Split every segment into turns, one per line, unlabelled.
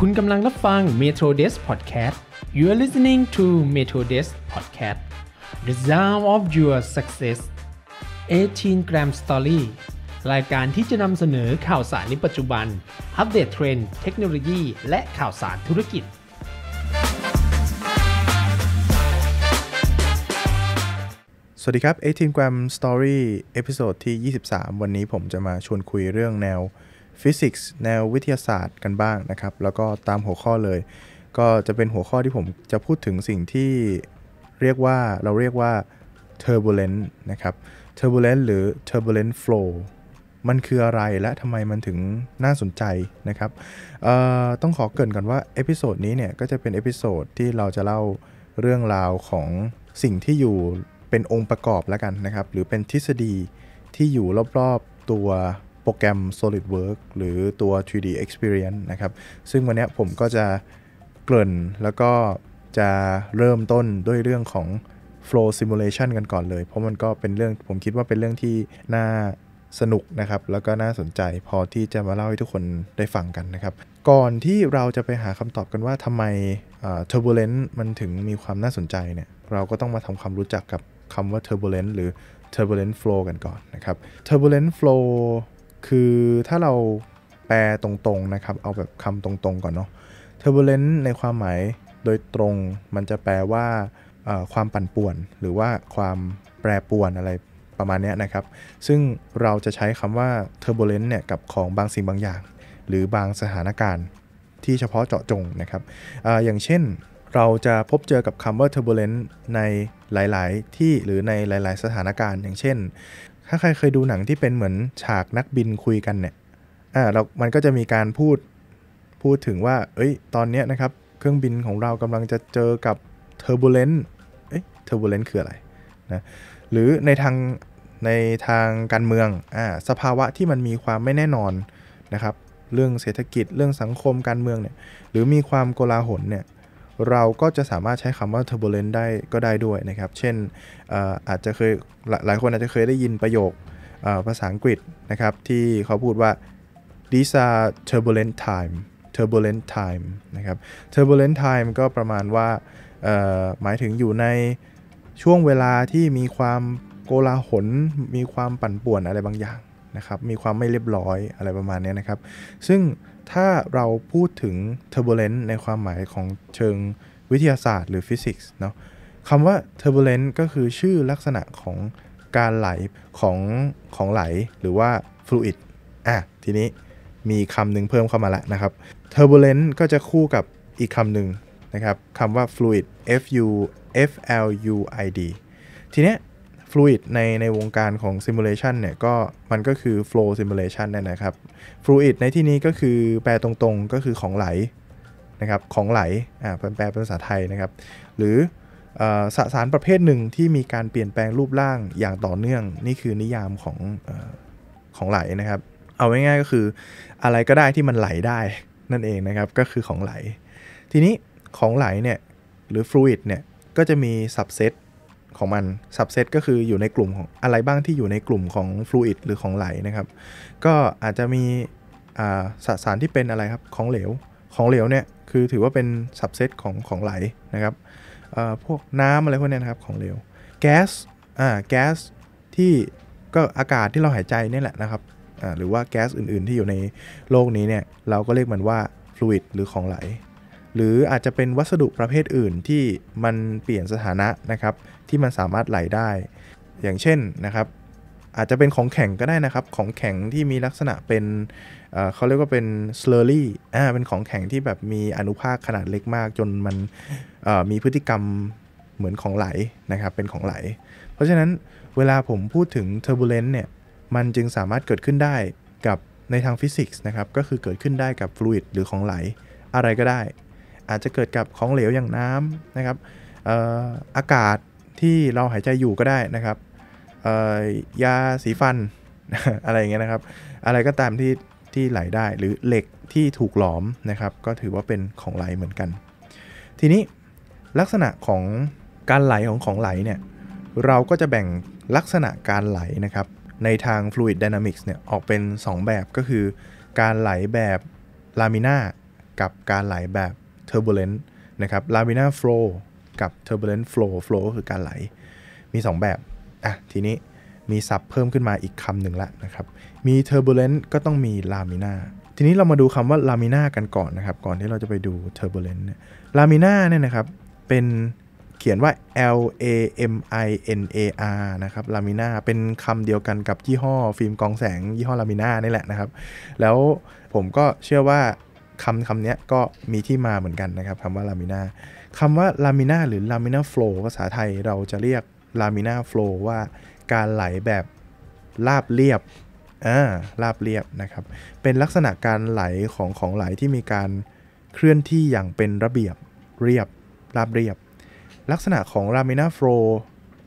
คุณกำลังรับฟัง Metro Des Podcast You are listening to Metro Des Podcast The Sound of Your Success 18 Gram Story รายการที่จะนำเสนอข่าวสารในปัจจุบัน อัปเดตเทรนด์เทคโนโลยี และข่าวสารธุรกิจ สวัสดีครับ 18 Gram Story เอพิโซดที่ 23 วันนี้ผมจะมาชวนคุยเรื่องแนวฟิสิกส์แนววิทยาศาสตร์กันบ้างนะครับ แล้วก็ตามหัวข้อเลย ก็จะเป็นหัวข้อที่ผมจะพูดถึงสิ่งที่เรียกว่า เราเรียกว่า turbulent นะครับ turbulent หรือ turbulent flow มันคืออะไรและทำไมมันถึงน่าสนใจนะครับต้องขอเกริ่นก่อนว่าเอพิโซดนี้เนี่ย ก็จะเป็นเอพิโซดที่เราจะเล่าเรื่องราวของสิ่งที่อยู่เป็นองค์ประกอบแล้วกันนะครับ หรือเป็นทฤษฎีที่อยู่รอบๆตัวโปรแกรม SolidWorks หรือตัว 3D Experience นะครับ ซึ่งวันนี้ผมก็จะเกริ่นแล้วก็จะเริ่มต้นด้วยเรื่องของ Flow Simulation กันก่อนเลย เพราะมันก็เป็นเรื่อง ผมคิดว่าเป็นเรื่องที่ น่าสนุกนะครับ แล้วก็น่าสนใจพอที่จะมาเล่าให้ทุกคนได้ฟังกันนะครับ ก่อนที่เราจะไปหาคำตอบกันว่าทำไม turbulence มันถึงมีความน่าสนใจเนี่ย เราก็ต้องมาทำความรู้จักกับคำว่า turbulence หรือ turbulent flow กันก่อนนะครับ turbulent flow คือถ้าเราแปลตรงๆนะครับเอาแบบคำตรงๆก่อนเนาะ turbulence ในความหมายโดยตรง มันจะแปลว่าความปั่นป่วนหรือว่าความแปรปวนอะไรประมาณนี้นะครับซึ่งเราจะใช้คำว่า turbulence เนี่ยกับของบางสิ่งบางอย่าง หรือบางสถานการณ์ที่เฉพาะเจาะจงนะครับออย่างเช่นเราจะพบเจอกับคำว่า turbulence ในหลายๆที่หรือในหลายๆสถานการณ์อย่างเช่นถ้าใครเคยดูหนังที่เป็นเหมือนฉากนักบินคุยกันเนี่ย อ่า เรา มันก็จะมีการพูด พูดถึงว่า เอ้ย ตอนเนี้ยนะครับ เครื่องบินของเรากำลังจะเจอกับเทอร์บูเลนต์เอ้ยเทอร์บูเลนต์คืออะไรนะ หรือในทาง ในทางการเมือง อ่า สภาวะที่มันมีความไม่แน่นอนนะครับ เรื่องเศรษฐกิจ เรื่องสังคมการเมืองเนี่ย หรือมีความโกลาหลเนี่ยเราก็จะสามารถใช้คำว่า turbulent ได้ก็ได้ด้วยนะครับ เช่น อาจจะเคย หลายคนอาจจะเคยได้ยินประโยคภาษาอังกฤษนะครับที่เขาพูดว่า these are turbulent time turbulent time นะครับ turbulent time ก็ประมาณว่า หมายถึงอยู่ในช่วงเวลาที่มีความโกลาหล มีความปั่นป่วนอะไรบางอย่างนะครับ มีความไม่เรียบร้อยอะไรประมาณนี้นะครับ ซึ่งถ้าเราพูดถึง turbulence ในความหมายของเชิงวิทยาศาสตร์ หรือฟิสิกส์เนาะคำว่า turbulence ก็คือชื่อลักษณะของการไหลของของไหลหรือว่า fluid อ่ะทีนี้มีคำหนึ่งเพิ่มเข้ามาละนะครับ turbulence ก็จะคู่กับอีกคำหนึ่งนะครับคำว่า fluid f u f l u i d ทีเนี้ยฟลูอิดในในวงการของซิมูเลชันเนี่ยก็ มันก็คือโฟล์ซิมูเลชันนั่นนะครับฟลูอิดในที่นี้ก็คือแปลตรงๆก็คือของไหลนะครับของไหลอ่าแปลเป็นภาษาไทย นะครับ หรือสสารประเภทหนึ่งที่มีการเปลี่ยนแปลงรูปร่างอย่างต่อเนื่อง นี่คือนิยามของอของไหลนะครับ เอาง่ายๆก็คืออะไรก็ได้ที่มันไหลได้ นั่นเองนะครับ ก็คือของไหลทีนี้ของไหลเนี่ยหรือฟลูอิดเนี่ยก็จะมีสับเซตของมันซับเซตก็คืออยู่ในกลุ่มของอะไรบ้างที่อยู่ในกลุ่มของฟลูอิดหรือของไหลนะครับ ก็อาจจะมีสสารที่เป็นอะไรครับของเหลวของเหลวเนี่ยคือถือว่าเป็นสับเซตของของไหลนะครับพวกน้ำอะไรพวกนี้นะครับของเหลวแก๊สแก๊สที่ก็อากาศที่เราหายใจนี่แหละนะครับหรือว่าแก๊สอื่นๆที่อยู่ในโลกนี้เนี่ยเราก็เรียกมันว่าฟลูอิดหรือของไหลหรืออาจจะเป็นวัสดุประเภทอื่นที่มันเปลี่ยนสถานะนะครับที่มันสามารถไหลได้ อย่างเช่นนะครับอาจจะเป็นของแข็งก็ได้นะครับ ของแข็งที่มีลักษณะเป็นเขาเรียกว่าเป็น slurry อ่าเป็นของแข็งที่แบบมีอนุภาคขนาดเล็กมาก จนมันมีพฤติกรรมเหมือนของไหลนะครับเป็นของไหล เพราะฉะนั้นเวลาผมพูดถึง turbulence เนี่ยมันจึงสามารถเกิดขึ้นได้กับในทางฟิสิกส์นะครับก็คือเกิดขึ้นได้กับฟลูอิดหรือของไหลอะไรก็ได้อาจจะเกิดกับของเหลวอย่างน้ำนะครับอากาศที่เราหายใจอยู่ก็ได้นะครับยาสีฟัน อะไรอย่างเงี้ยนะครับ อะไรก็ตามที่ที่ไหลได้หรือเหล็กที่ถูกหลอมนะครับก็ถือว่าเป็นของไหลเหมือนกัน ทีนี้ลักษณะของการไหลของของไหลเนี่ยเราก็จะแบ่งลักษณะการไหลนะครับในทาง fluid dynamics เนี่ยออกเป็น 2 แบบก็คือ การไหลแบบลามิน่ากับการไหลแบบ turbulent นะครับ l a m i n a flow กับ turbulent flow flow ก็คือการไหล มี 2 แบบ อ่ะ ทีนี้มีศัพท์เพิ่มขึ้นมาอีกคำหนึ่งละนะครับ มี turbulent ก็ต้องมี l a m i n a ทีนี้เรามาดูคำว่า l a m i n a กันก่อนนะครับ ก่อนที่เราจะไปดู turbulent l a m i n a เนี่ยนะครับ เป็นเขียนว่า L A M I N A R นะครับลามิน่าเป็นคำเดียวกันกับ ยี่ห้อ ฟิล์มกองแสง ยี่ห้อลามิน่านี่แหละนะครับ แล้วผมก็เชื่อว่าคำคำนี้ก็มีที่มาเหมือนกัน นะ ครับคำว่าลามิน่าคำว่าลามิน่าหรือลามิน่าโฟล์ภาษาไทยเราจะเรียกลามิน่าโฟล์ว่าการไหลแบบลาบเรียบอ่าลาบเรียบนะครับเป็นลักษณะการไหลของของไหลที่มีการเคลื่อนที่อย่างเป็นระเบียบเรียบราบเรียบ ลักษณะของลามินาโฟล์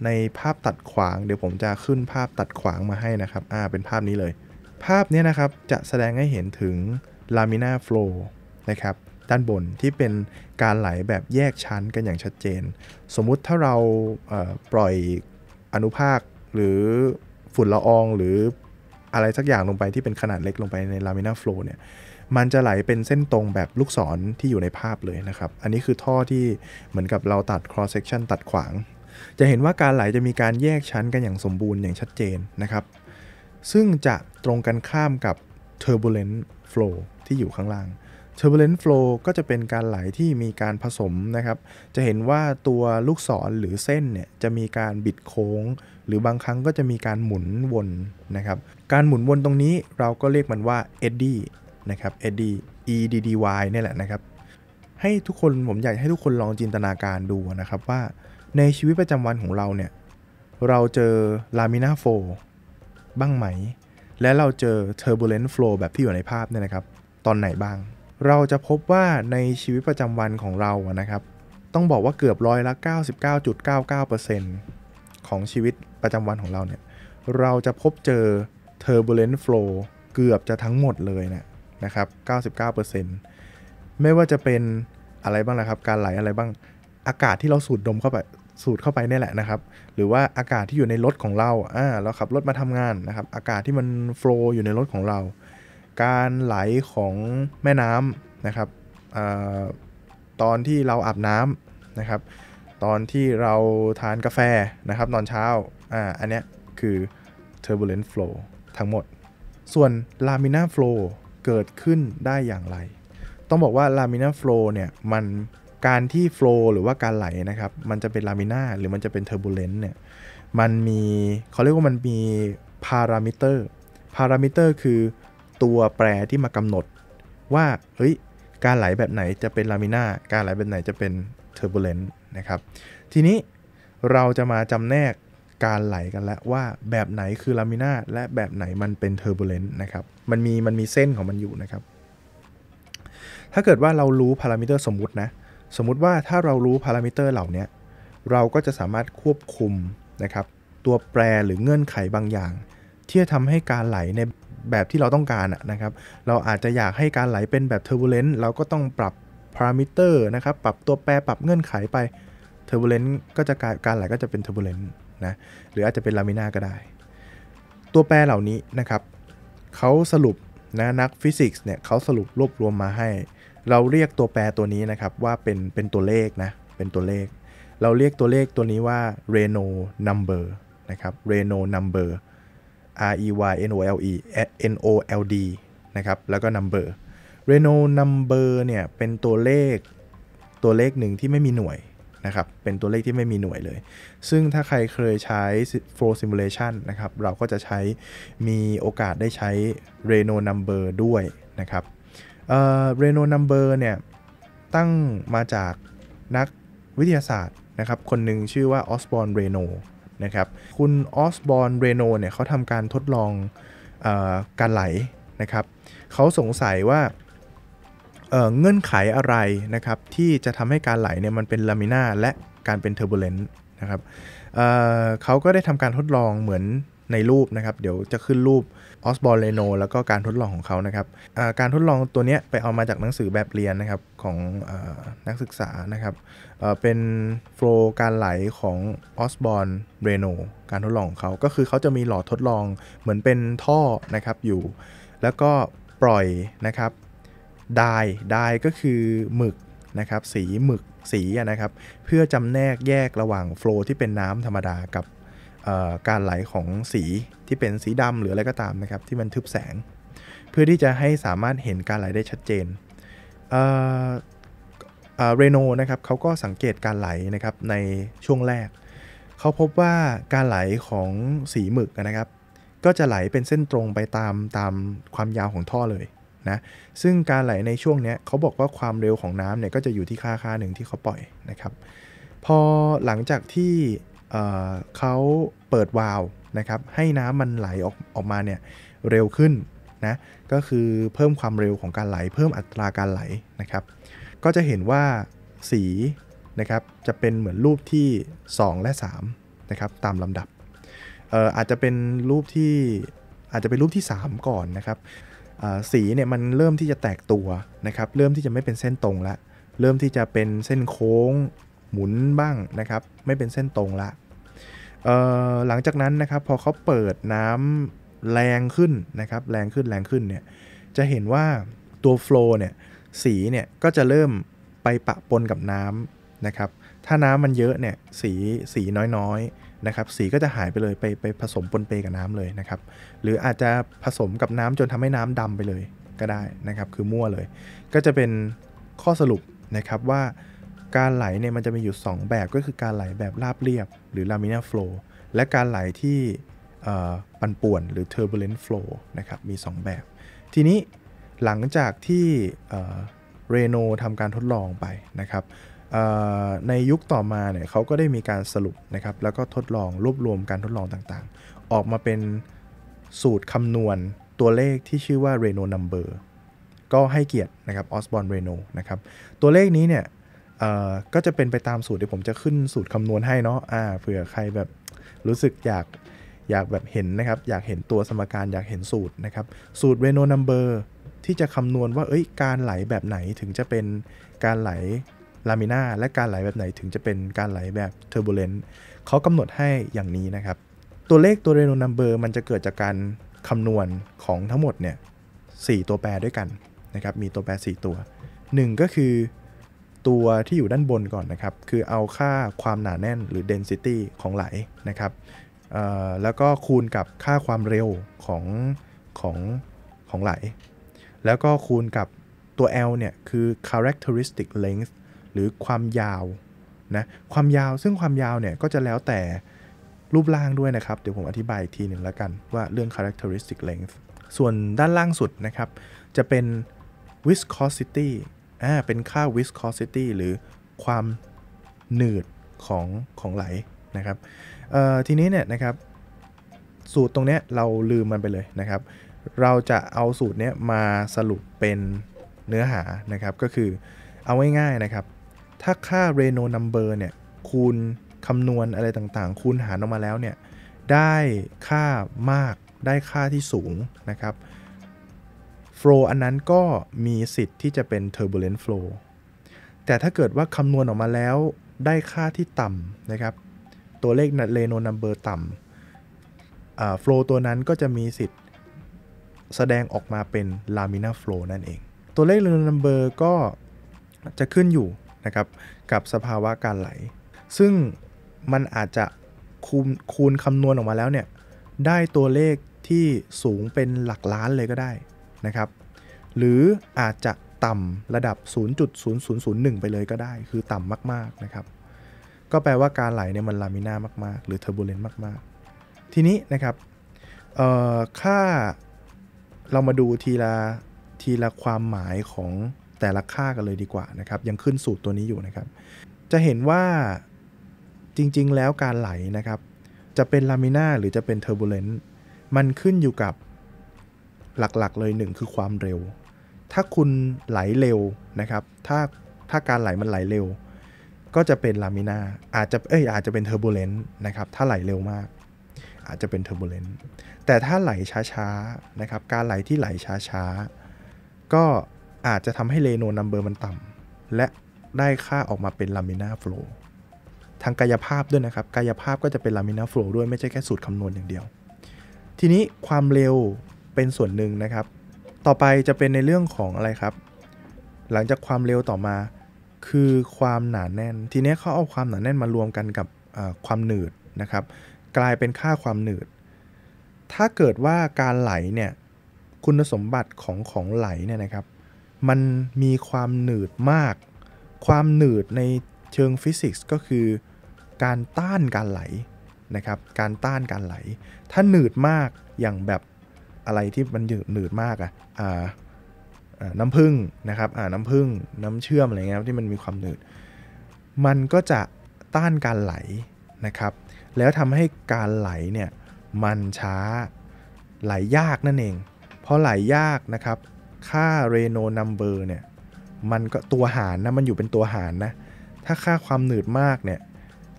ในภาพตัดขวาง เดี๋ยวผมจะขึ้นภาพตัดขวางมาให้นะครับอ่า เป็นภาพนี้เลย ภาพนี้นะครับจะแสดงให้เห็นถึงลามิน่าโฟล์นะครับด้านบนที่เป็นการไหลแบบแยกชั้นกันอย่างชัดเจน สมมุติถ้าเราเปล่อยอนุภาคหรือฝุ่นละอองหรืออะไรสักอย่างลงไปที่เป็นขนาดเล็กลงไปในลามิน่าโฟล์เนี่ยมันจะไหลเป็นเส้นตรงแบบลูกศรที่อยู่ในภาพเลยนะครับ อันนี้คือท่อที่เหมือนกับเราตัด cross section ตัดขวาง จะเห็นว่าการไหลจะมีการแยกชั้นกันอย่างสมบูรณ์อย่างชัดเจนนะครับซึ่งจะตรงกันข้ามกับ turbulent flow ที่อยู่ข้างล่าง Turbulent Flow ก็จะเป็นการไหลที่มีการผสมนะครับ จะเห็นว่าตัวลูกศรหรือเส้นเนี่ยจะมีการบิดโค้ง หรือบางครั้งก็จะมีการหมุนวนนะครับ การหมุนวนตรงนี้เราก็เรียกมันว่า Eddy นะครับ Eddy E D D Y นี่แหละนะครับ ให้ทุกคนผมอยากให้ทุกคนลองจินตนาการดูนะครับว่าในชีวิตประจำวันของเราเนี่ยเราเจอลามิน่าโฟบ้างไหม และเราเจอเทอร์บ e เลน l ์โฟลแบบที่อยู่ในภาพเนี่ยนะครับอนไหนบ้าง เราจะพบว่าในชีวิตประจำวันของเรานะครับต้องบอกว่าเกือบร้อยละ 99.99%ของชีวิตประจำวันของเราเนี่ยเราจะพบเจอ turbulent flow เกือบจะทั้งหมดเลยนะนะครับ 99%ไม่ว่าจะเป็นอะไรบ้างละครับการไหลอะไรบ้างอากาศที่เราสูดดมเข้าไปสูดเข้าไปนี่แหละนะครับหรือว่าอากาศที่อยู่ในรถของเราอ่าเราขับรถมาทำงานนะครับอากาศที่มันโฟล์อยู่ในรถของเราการไหลของแม่น้ำนะครับอตอนที่เราอาบน้ำนะครับ ตอนที่เราทานกาแฟนะครับตอนเช้า อ่า อันนี้คือ turbulent flow ทั้งหมด ส่วน laminar flow เกิดขึ้นได้อย่างไร ต้องบอกว่า laminar flow เนี่ย มันการที่ flow หรือว่าการไหลนะครับ มันจะเป็น laminar หรือมันจะเป็น turbulent เนี่ยมันมีเขาเรียกว่ามันมีพารามิเตอร์พารามิเตอร์คือตัวแปรที่มากำหนดว่าเฮ้ยการไหลแบบไหนจะเป็นลามิน่าการไหลแบบไหนจะเป็นเทอร์บูเลนต์นะครับ ทีนี้เราจะมาจำแนกการไหลกันแล้วว่าแบบไหนคือลามิน่าและแบบไหนมันเป็นเทอร์บูเลนต์นะครับมันมีมันมีเส้นของมันอยู่นะครับ ถ้าเกิดว่าเรารู้พารามิเตอร์สมมุตินะสมมุติว่าถ้าเรารู้พารามิเตอร์เหล่านี้เราก็จะสามารถควบคุมนะครับตัวแปรหรือเงื่อนไขบางอย่าง ที่จะทำให้การไหลในแบบที่เราต้องการนะครับ เราอาจจะอยากให้การไหลเป็นแบบเทอร์โบเลนต์ เราก็ต้องปรับพารามิเตอร์นะครับ ปรับตัวแปร ปรับเงื่อนไขไป เทอร์โบเลนต์ก็จะการการไหลก็จะเป็นเทอร์โบเลนต์นะ หรืออาจจะเป็นลามิน่าก็ได้ ตัวแปรเหล่านี้ นะครับ เขาสรุปนะนักฟิสิกส์เนี่ยเขาสรุปรวบรวมมาให้ เราเรียกตัวแปรตัวนี้นะครับ ว่าเป็นเป็นตัวเลขนะ เป็นตัวเลข เราเรียกตัวเลขตัวนี้ว่าเโนนัมเบอร์นะครับเโนนัมเบอร์ R E Y N O L E N O L D นะครับแล้วก็ number Reno number เนี่ย เป็นตัวเลข ตัวเลขหนึ่งที่ไม่มีหน่วยนะครับเป็นตัวเลขที่ไม่มีหน่วยเลย ซึ่งถ้าใครเคยใช้ flow simulation นะครับเราก็จะใช้มีโอกาสได้ใช้ Reno number ด้วยนะครับเอ่อ Reno number เนี่ย ตั้งมาจากนักวิทยาศาสตร์นะครับคนหนึ่งชื่อว่าออสบอนเรโนนะครับคุณออสบอนเรโนเนี่ยเขาทำการทดลองอการไหลนะครับเขาสงสัยว่าเเงื่อนไขอะไรนะครับที่จะทำให้การไหลเนี่ยมันเป็นลามิน่าและการเป็นเทอร์โบเลนต์นะครับเเขาก็ได้ทำการทดลองเหมือนในรูปนะครับเดี๋ยวจะขึ้นรูปออสบอลเลโนแล้วก็การทดลองของเขานะครับการทดลองตัวนี้ไปเอามาจากหนังสือแบบเรียนนะครับของอนักศึกษานะครับเป็นโฟล์การไหลของออสบอลเรโนการทดลองของเขาก็คือเขาจะมีหลอดทดลองเหมือนเป็นท่อนะครับอยู่ แล้วก็ปล่อยนะครับได้ได้ก็คือหมึกนะครับสีหมึกสีนะครับเพื่อจำแนกแยกระหว่างโฟล์ที่เป็นน้ำธรรมดากับการไหลของสีที่เป็นสีดำหรืออะไรก็ตามนะครับที่มันทึบแสง เพื่อที่จะให้สามารถเห็นการไหลได้ชัดเจนเรโนนะครับเขาก็สังเกตการไหลนะครับในช่วงแรกเขาพบว่าการไหลของสีหมึกนะครับ ก็จะไหลเป็นเส้นตรงไปตามตามความยาวของท่อเลยนะซึ่งการไหลในช่วงนี้เขาบอกว่าความเร็วของน้ำเนี่ยก็จะอยู่ที่ค่าค่าหนึ่งที่เขาปล่อยนะครับพอหลังจากที่เขาเปิดวาล์วนะครับ ให้น้ำมันไหลออกออกมาเนี่ยเร็วขึ้นนะก็คือเพิ่มความเร็วของการไหลเพิ่มอัตราการไหลนะครับ ก็จะเห็นว่าสีนะครับ จะเป็นเหมือนรูปที่ 2 และ3นะครับ ตามลำดับออาจจะเป็นรูปที่ อาจจะเป็นรูปที่ 3 ก่อนนะครับสีเนี่ย มันเริ่มที่จะแตกตัวนะครับเริ่มที่จะไม่เป็นเส้นตรงละ เริ่มที่จะเป็นเส้นโค้งหมุนบ้างนะครับไม่เป็นเส้นตรงละหลังจากนั้นนะครับพอเขาเปิดน้ำแรงขึ้นนะครับ แรงขึ้นแรงขึ้นเนี่ยจะเห็นว่าตัวโฟล์เนี่ยสีเนี่ยก็จะเริ่มไปปะปนกับน้ำนะครับถ้าน้ำมันเยอะเนี่ยสีสีน้อยๆนะครับ สีก็จะหายไปเลยไปไปผสมปนเปกับน้ำเลยนะครับหรืออาจจะผสมกับน้ำจนทำให้น้ำดำไปเลยก็ได้นะครับคือมั่วเลย ก็จะเป็นข้อสรุปนะครับว่าการไหลเนี่ยมันจะมีอยู่ 2 แบบก็คือการไหลแบบราบเรียบหรือ laminar flow และการไหลที่ปั่นป่วนหรือ turbulent flow นะครับมี 2 แบบ ทีนี้หลังจากที่เรโนทำการทดลองไปนะครับในยุคต่อมาเนี่ยเขาก็ได้มีการสรุปนะครับแล้วก็ทดลองรวบรวมการทดลองต่าง ๆ ออกมาเป็นสูตรคำนวณตัวเลขที่ชื่อว่าเรโนนัมเบอร์ก็ให้เกียรตินะครับออสบอนเรโนนะครับ ตัวเลขนี้เนี่ยเอ่อก็จะเป็นไปตามสูตรเดี๋ยวผมจะขึ้นสูตรคำนวณให้เนาะอ่าเผื่อใครแบบรู้สึกอยากอยากแบบเห็นนะครับ อยากเห็นตัวสมการอยากเห็นสูตรนะครับสูตรเรโนนัมเบอร์ที่จะคำนวณว่าเอ้ยการไหลแบบไหนถึงจะเป็นการไหลลามิน่าและการไหลแบบไหนถึงจะเป็นการไหลแบบเทอร์โบเลนต์เขากำหนดให้อย่างนี้นะครับ ตัวเลขตัวเรโนนัมเบอร์มันจะเกิดจากการคำนวณของทั้งหมดเนี่ย่ตัวแปรด้วยกันนะครับมีตัวแปร 4 ตัว 1 ก็คือตัวที่อยู่ด้านบนก่อนนะครับ คือเอาค่าความหนาแน่นหรือ density ของไหลนะครับแล้วก็คูณกับค่าความเร็วของของของไหล แล้วก็คูณกับตัว L เนี่ยคือ characteristic length หรือความยาวนะความยาวซึ่งความยาวเนี่ยก็จะแล้วแต่รูปร่างด้วยนะครับ เดี๋ยวผมอธิบายอีกทีหนึ่งแล้วกันว่าเรื่อง characteristic length ส่วนด้านล่างสุดนะครับ จะเป็น viscosity อ่า เป็นค่า viscosity หรือความหนืดของของไหลนะครับทีนี้เนี่ยนะครับ สูตรตรงนี้เราลืมมันไปเลยนะครับ เราจะเอาสูตรนี้มาสรุปเป็นเนื้อหานะครับ ก็คือเอาง่ายๆนะครับ ถ้าค่า r e n o number เนี่ยคูณคำนวณอะไรต่างๆ คูณหารออกมาแล้วเนี่ยได้ค่ามาก ได้ค่าที่สูงนะครับโฟล์อันนั้นก็มีสิทธิ์ที่จะเป็น turbulent flow แต่ถ้าเกิดว่าคำนวณออกมาแล้วได้ค่าที่ต่ำนะครับ ตัวเลขเลโนนัมเบอร์ต่ำโฟล์ตัวนั้นก็จะมีสิทธิ์ แสดงออกมาเป็นลามินาโฟล์นั่นเอง ตัวเลขเลโนนัมเบอร์ก็จะขึ้นอยู่นะครับ กับสภาวะการไหล ซึ่งมันอาจจะคูณคูณคำนวณออกมาแล้วเนี่ย ได้ตัวเลขที่สูงเป็นหลักล้านเลยก็ได้นะครับ หรืออาจจะต่ำระดับ0.0001 ไปเลยก็ได้ คือต่ำมากๆนะครับ ก็แปลว่าการไหลเนี่ยมันลามิน่ามากๆหรือเทอร์โบเลนต์มากๆ ทีนี้นะครับค่า เรามาดูทีละทีละความหมายของแต่ละค่ากันเลยดีกว่านะครับ ยังขึ้นสูตรตัวนี้อยู่นะครับ จะเห็นว่าจริงๆ แล้วการไหลนะครับ จะเป็นลามิน่าหรือจะเป็นเทอร์โบเลนต์ มันขึ้นอยู่กับหลักๆ เลยหนึ่งคือความเร็ว ถ้าคุณไหลเร็วนะครับถ้าถ้าการไหลมันไหลเร็ว ก็จะเป็นลามินาอาจจะ เอ้ย อาจจะเป็นเทอร์โบเลนต์นะครับ ถ้าไหลเร็วมาก อาจจะเป็นเทอร์โบเลนต์แต่ถ้าไหลช้าๆนะครับ การไหลที่ไหลช้าๆก็อาจจะทำให้เรโนนัมเบอร์มันต่ำ และได้ค่าออกมาเป็นลามินาโฟล์ทางกายภาพด้วยนะครับ กายภาพก็จะเป็นลามินาโฟล์ด้วย ไม่ใช่แค่สูตรคำนวณอย่างเดียว ทีนี้ความเร็วเป็นส่วนหนึ่งนะครับ ต่อไปจะเป็นในเรื่องของอะไรครับ หลังจากความเร็วต่อมาคือความหนาแน่น ทีนี้เขาเอาความหนาแน่นมารวมกันกับความหนืดนะครับ กลายเป็นค่าความหนืด ถ้าเกิดว่าการไหลเนี่ยคุณสมบัติของของไหลเนี่ยนะครับ มันมีความหนืดมาก ความหนืดในเชิงฟิสิกส์ก็คือการต้านการไหลนะครับ การต้านการไหล ถ้าหนืดมากอย่างแบบอะไรที่มันหนืดหนืดมากอ่ะอ่น้ำผึ้งนะครับน้ำผึ้งน้ำเชื่อมอะไรเงี้ยที่มันมีความหนืด มันก็จะต้านการไหลนะครับ แล้วทำให้การไหลเนี่ยมันช้าไหลยากนั่นเอง เพราะไหลยากนะครับ ค่าเรโนนัมเบอร์เนี่ยมันก็ตัวหารนะ มันอยู่เป็นตัวหารนะ ถ้าค่าความหนืดมากเนี่ย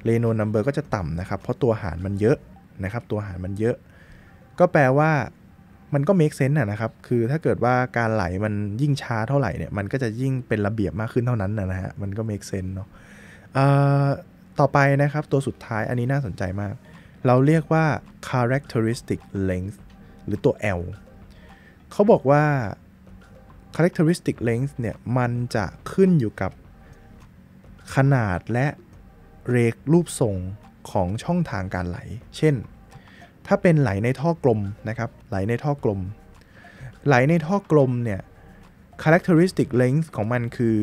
เรโนนัมเบอร์ก็จะต่ำนะครับ เพราะตัวหารมันเยอะนะครับ ตัวหารมันเยอะ ก็แปลว่ามันก็ make sense นะครับ คือถ้าเกิดว่าการไหลมันยิ่งช้าเท่าไหร่เนี่ย มันก็จะยิ่งเป็นระเบียบมากขึ้นเท่านั้นนะฮะ มันก็ make sense เนาะต่อไปนะครับตัวสุดท้ายอันนี้น่าสนใจมาก เราเรียกว่า characteristic length หรือตัว L เขาบอกว่า characteristic length เนี่ย มันจะขึ้นอยู่กับขนาดและเรกรูปทรงของช่องทางการไหล เช่นถ้าเป็นไหลในท่อกลมนะครับ ไหลในท่อกลมไหลในท่อกลมเนี่ย characteristic length ของมันคือ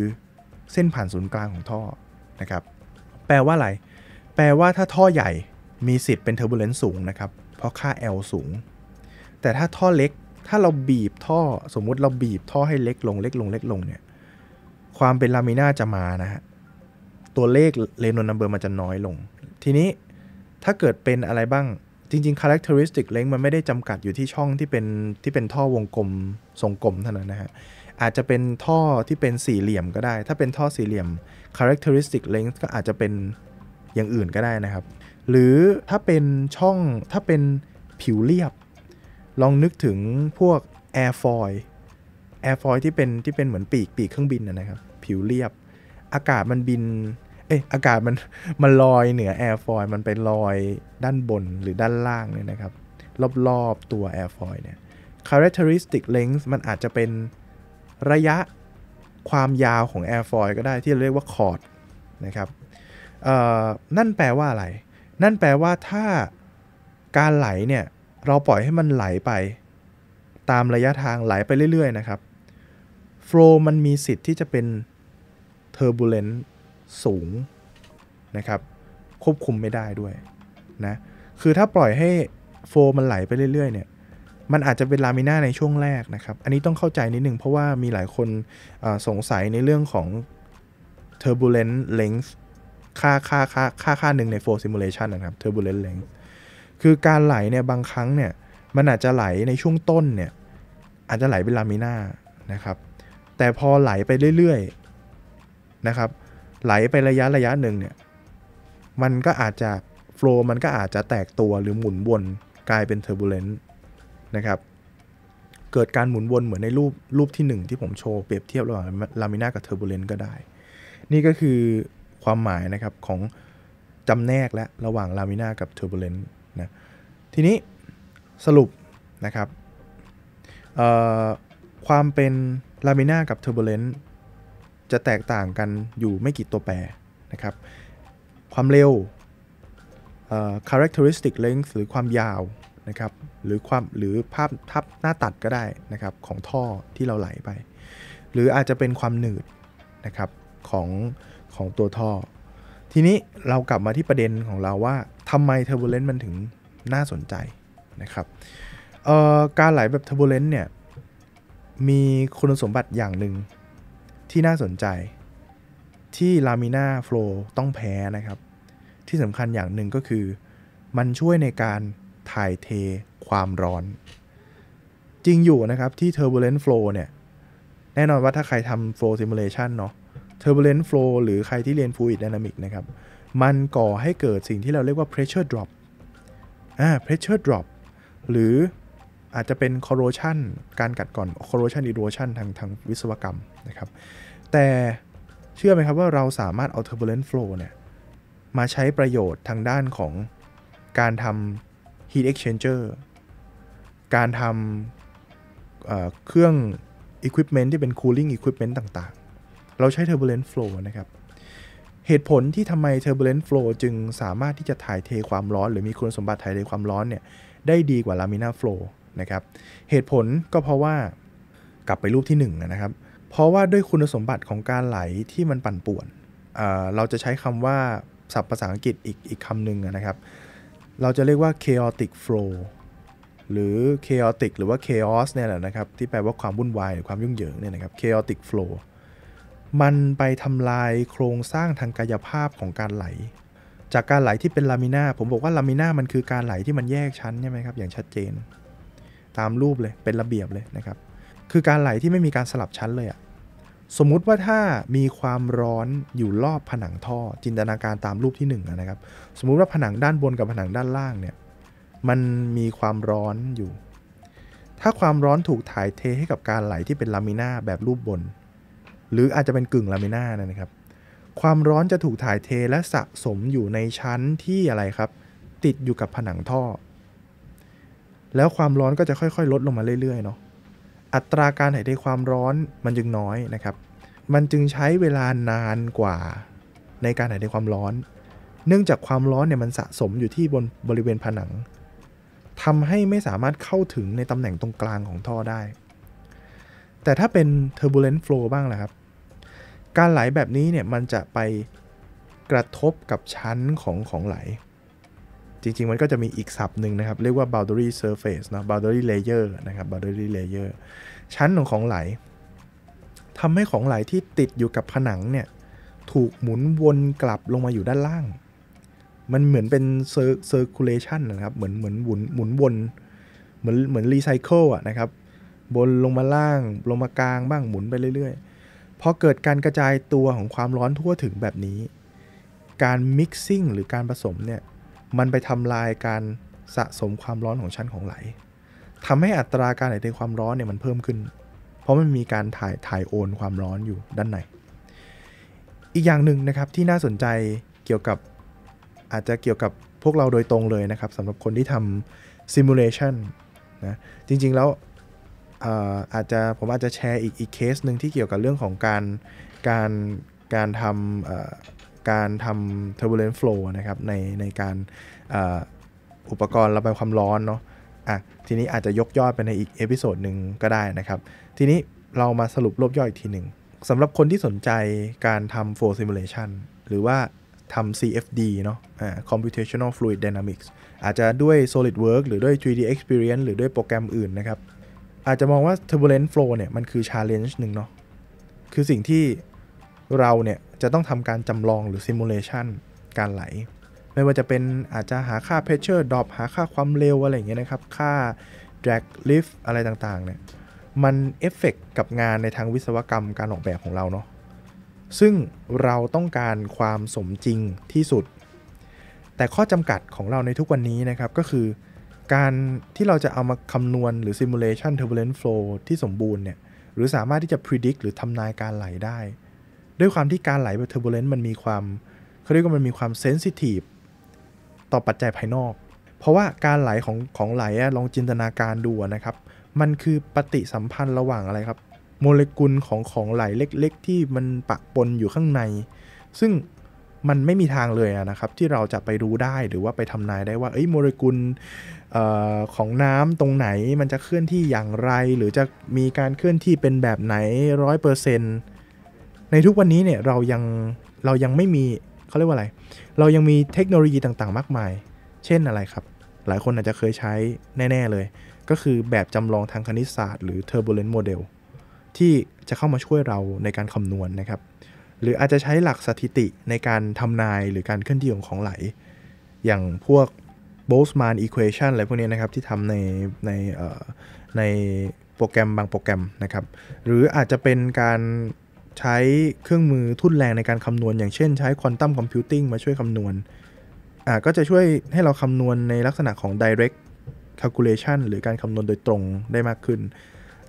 เส้นผ่านศูนย์กลางของท่อ นะครับ แปลว่าอะไร แปลว่าถ้าท่อใหญ่มีสิทธิ์เป็นเทอร์บ e เลน์สูงนะครับ เพราะค่า L สูง แต่ถ้าท่อเล็กถ้าเราบีบท่อ สมมุติเราบีบท่อให้เล็กลง เล็กลงเล็กลงเนี่ย ความเป็น ลามิน่าจะมานะฮะตัวเลขเรโนนัมเบอร์มันจะน้อยลง ทีนี้ถ้าเกิดเป็นอะไรบ้างจริงๆ characteristic length มันไม่ได้จำกัดอยู่ที่ช่องที่เป็นที่เป็นท่อวงกลมทรงกลมเท่านั้นนะฮะอาจจะเป็นท่อที่เป็นสี่เหลี่ยมก็ได้ ถ้าเป็นท่อสี่เหลี่ยม characteristic length ก็อาจจะเป็นอย่างอื่นก็ได้นะครับ หรือถ้าเป็นช่องถ้าเป็นผิวเรียบ ลองนึกถึงพวก airfoil airfoil ที่เป็นที่เป็นเหมือนปีกปีกเครื่องบินนะครับผิวเรียบอากาศมันบินเอ้อากาศมันมันลอยเหนือแอร์ฟอยล์มันไปลอยด้านบนหรือด้านล่างเนี่ยนะครับรอบ ๆ ตัวแอร์ฟอยล์เนี่ย characteristic length มันอาจจะเป็นระยะความยาวของแอร์ฟอยล์ก็ได้ที่เรียกว่าคอร์ดนะครับนั่นแปลว่าอะไรนั่นแปลว่าถ้าการไหลเนี่ย เราปล่อยให้มันไหลไป ตามระยะทางไหลไปเรื่อย ๆ นะครับโฟล์มันมีสิทธิ์ที่จะเป็นเทอร์บูเลนต์สูงนะครับควบคุมไม่ได้ด้วยนะ คือถ้าปล่อยให้โฟมมันไหลไปเรื่อยๆเนี่ย มันอาจจะเป็นลามิน่าในช่วงแรกนะครับ อันนี้ต้องเข้าใจนิดนึงเพราะว่ามีหลายคนสงสัยในเรื่องของ turbulent length ค่าค่าค่าค่าค่าหนึ่งในโฟร์ซิมูเลชันนะครับ turbulent length คือการไหลเนี่ยบางครั้งเนี่ย มันอาจจะไหลในช่วงต้นเนี่ยอาจจะไหลเป็นลามิน่านะครับแต่พอไหลไปเรื่อยๆนะครับไหลไประยะระยะหนึ่งเนี่ยมันก็อาจจะ โฟล์มันก็อาจจะแตกตัวหรือหมุนวนกลายเป็นเทอร์บูเลนต์นะครับ เกิดการหมุนวนเหมือนในรูป รูปที่ 1 ที่ผมโชว์ เปรียบเทียบระหว่างลามิน่ากับเทอร์บูเลนต์ก็ได้ นี่ก็คือความหมายนะครับ ของจำแนกและระหว่างลามิน่ากับเทอร์บูเลนต์นะทีนี้สรุปนะครับความเป็นลามิน่ากับเทอร์บูเลนต์จะแตกต่างกันอยู่ไม่กี่ตัวแปร นะครับ ความเร็ว characteristic length หรือความยาว นะครับ หรือความหรือภาพทับหน้าตัดก็ได้ นะครับ ของท่อที่เราไหลไป หรืออาจจะเป็นความหนืด นะครับ ของ ของตัวท่อ ทีนี้เรากลับมาที่ประเด็นของเราว่าทำไมเทอร์โบเลนต์มันถึงน่าสนใจนะครับ การไหลแบบเทอร์โบเลนต์เนี่ย มีคุณสมบัติอย่างหนึ่งที่น่าสนใจที่ลามิน่าโฟลต้องแพ้นะครับ ที่สำคัญอย่างหนึ่งก็คือ มันช่วยในการถ่ายเทความร้อน จริงอยู่นะครับที่ Turbulent Flow เนี่ย แน่นอนว่าถ้าใครทำ Flow Simulation เนาะ Turbulent Flow หรือใครที่เรียน Fluid Dynamics นะครับ มันก่อให้เกิดสิ่งที่เราเรียกว่า Pressure Drop อ่า Pressure Drop หรืออาจจะเป็น corrosion การกัดก่อน corrosion erosion ทาง ทางวิศวกรรมนะครับ แต่เชื่อไหมครับว่าเราสามารถเอา turbulent flow เนี่ยมาใช้ประโยชน์ทางด้านของการทำ heat exchanger การทำเเครื่อง equipment ที่เป็น cooling equipment ต่าง ๆ เราใช้ turbulent flow นะครับ เหตุผลที่ทำไม turbulent flow จึงสามารถที่จะถ่ายเทความร้อน หรือมีคุณสมบัติถ่ายเทความร้อนเนี่ยได้ดีกว่า laminar flow นะครับเหตุผลก็เพราะว่ากลับไปรูปที่1นนะครับ เพราะว่าด้วยคุณสมบัติของการไหลที่มันปั่นป่วนเเราจะใช้คำว่าศัพท์ภาษาอังกฤษอีกอีกคำหนึ่งนะครับ เราจะเรียกว่า chaotic flow หรือ chaotic หรือว่า chaos เนี่ยแหละนะครับ ที่แปลว่าความวุ่นวายหรือความยุ่งเหยิงเนี่ยนะครับ chaotic flow มันไปทำลายโครงสร้างทางกายภาพของการไหล จากการไหลที่เป็นลามิน่าผมบอกว่าลามิน่ามันคือการไหลที่มันแยกชั้นใช่ไหมครับ อย่างชัดเจนตามรูปเลย เป็นระเบียบเลยนะครับ คือการไหลที่ไม่มีการสลับชั้นเลยอะสมมุติว่าถ้ามีความร้อนอยู่รอบผนังท่อ จินตนาการตามรูปที่1นนะครับสมมุติว่าผนังด้านบนกับผนังด้านล่างเนี่ยมันมีความร้อนอยู่ถ้าความร้อนถูกถ่ายเทให้กับการไหลที่เป็นลามิน่าแบบรูปบนหรืออาจจะเป็นกึ่งลามิน่านะครับความร้อนจะถูกถ่ายเทและสะสมอยู่ในชั้นที่อะไรครับ ติดอยู่กับผนังท่อแล้วความร้อนก็จะค่อย ๆลดลงมาเรื่อยๆเนาะ อัตราการถ่ายเทความร้อนมันจึงน้อยนะครับ มันจึงใช้เวลานานกว่าในการถ่ายเทความร้อน เนื่องจากความร้อนเนี่ยมันสะสมอยู่ที่บนบริเวณผนัง ทำให้ไม่สามารถเข้าถึงในตำแหน่งตรงกลางของท่อได้ แต่ถ้าเป็น turbulent flow บ้างนะครับ การไหลแบบนี้เนี่ยมันจะไปกระทบกับชั้นของของไหลจริงๆ มันก็จะมีอีกศัพท์หนึ่งนะครับ เรียกว่า boundary surface นะ boundary layer นะครับ boundary layer ชั้นของของไหลทำให้ของไหลที่ติดอยู่กับผนังเนี่ย ถูกหมุนวนกลับลงมาอยู่ด้านล่าง มันเหมือนเป็นเซอร์คูลเลชันนะครับ เหมือนเหมือนหมุนหมุนวน เหมือนเหมือนรีไซเคิลอะนะครับ บนลงมาล่าง ลงมากลางบ้าง หมุนไปเรื่อยๆพอเกิดการกระจายตัวของความร้อนทั่วถึงแบบนี้ การมิกซิ่งหรือการผสมเนี่ยมันไปทำลายการสะสมความร้อนของชั้นของไหล ทำให้อัตราการไหลเทความร้อนเนี่ยมันเพิ่มขึ้น เพราะมันมีการถ่ายถ่ายโอนความร้อนอยู่ด้านในอีกอย่างหนึ่งนะครับที่น่าสนใจเกี่ยวกับอาจจะเกี่ยวกับพวกเราโดยตรงเลยนะครับสำหรับคนที่ทำซิมูเลชันนะจริงๆแล้วอาจจะผมอาจจะแชร์อีกอีกเคสหนึ่งที่เกี่ยวกับเรื่องของการการการทำการทำ turbulent flow นะครับ ในในการอุปกรณ์ระบายความร้อนเนาะอ่ะทีนี้อาจจะยกยอดไปในอีกเอพิโซดหนึ่งก็ได้นะครับ ทีนี้เรามาสรุปรวบย่อยอีกทีหนึ่งสำหรับคนที่สนใจการทำ flow simulation หรือว่าทำ CFD เนาะะ computational fluid dynamics อาจจะด้วย SolidWorks หรือด้วย 3D experience หรือด้วยโปรแกรมอื่นนะครับ อาจจะมองว่า turbulent flow เนี่ย มันคือ challenge หนึ่งเนาะคือสิ่งที่เราเนี่ยจะต้องทำการจำลองหรือซิมูเลชันการไหล ไม่ว่าจะเป็นอาจจะหาค่าเพชเชอร์ดรอปหาค่าความเร็วอะไรอย่างเงี้ยนะครับ ค่า drag lift อะไรต่างๆเนี่ยมันเอฟเฟกกับงานในทางวิศวกรรมการออกแบบของเราเนาะซึ่งเราต้องการความสมจริงที่สุด แต่ข้อจำกัดของเราในทุกวันนี้นะครับก็คือ การที่เราจะเอามาคำนวณหรือ simulation turbulent flow ที่สมบูรณ์เนี่ยหรือสามารถที่จะ predict หรือทำนายการไหลได้ด้วยความที่การไหลแบบเทอร์บูเลนต์มันมีความเขาเรียกว่ามันมีความเซนซิทีฟต่อปัจจัยภายนอก เพราะว่าการไหล ของของไหลอะลองจินตนาการดูนะครับ มันคือปฏิสัมพันธ์ระหว่างอะไรครับโมเลกุลของของไหลเล็กๆ ที่มันปะปนอยู่ข้างใน ซึ่งมันไม่มีทางเลยนะครับที่เราจะไปรู้ได้หรือว่าไปทำนายได้ว่าเอ้ยโมเลกุลออของน้ำตรงไหน มันจะเคลื่อนที่อย่างไรหรือจะมีการเคลื่อนที่เป็นแบบไหนร้อยเปอร์เซนต์ในทุกวันนี้เนี่ยเรายัง เรายังไม่มีเขาเรียกว่าอะไร เรายังมีเทคโนโลยีต่างๆ มากมาย เช่นอะไรครับ หลายคนอาจจะเคยใช้แน่ ๆเลย ก็คือแบบจำลองทางคณิตศาสตร์หรือ turbulent model ที่จะเข้ามาช่วยเราในการคำนวณนนะครับ หรืออาจจะใช้หลักสถิติในการทำนายหรือการเคลื่อนที่ของของไหล อย่างพวก Boltzmann equation อะไรพวกนี้นะครับที่ทำในในในโปรแกรมบางโปรแกรมนะครับหรืออาจจะเป็นการใช้เครื่องมือทุ่นแรงในการคำนวณ อย่างเช่นใช้ควอนตัมคอมพิวติ้งมาช่วยคำนวณอ่าก็จะช่วยให้เราคำนวณในลักษณะของ direct calculation หรือการคำนวณโดยตรงได้มากขึ้น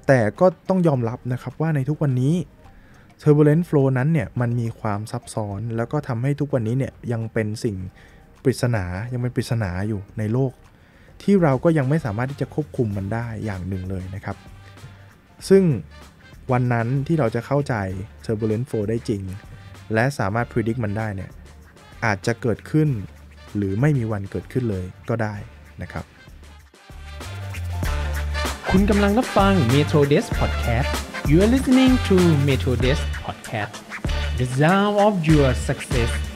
แต่ก็ต้องยอมรับนะครับว่าในทุกวันนี้ turbulent flow นั้นเนี่ยมันมีความซับซ้อน แล้วก็ทำให้ทุกวันนี้เนี่ยยังเป็นสิ่งปริศนายังเป็นปริศนาอยู่ในโลก ที่เราก็ยังไม่สามารถที่จะควบคุมมันได้อย่างหนึ่งเลยนะครับ ซึ่งวันนั้นที่เราจะเข้าใจ turbulent flow ได้จริง และสามารถ predict มันได้เนี่ย อาจจะเกิดขึ้น หรือไม่มีวันเกิดขึ้นเลยก็ได้นะครับ คุณกำลังรับฟัง Metro Desk Podcast you are listening to Metro Desk Podcast the sound of your success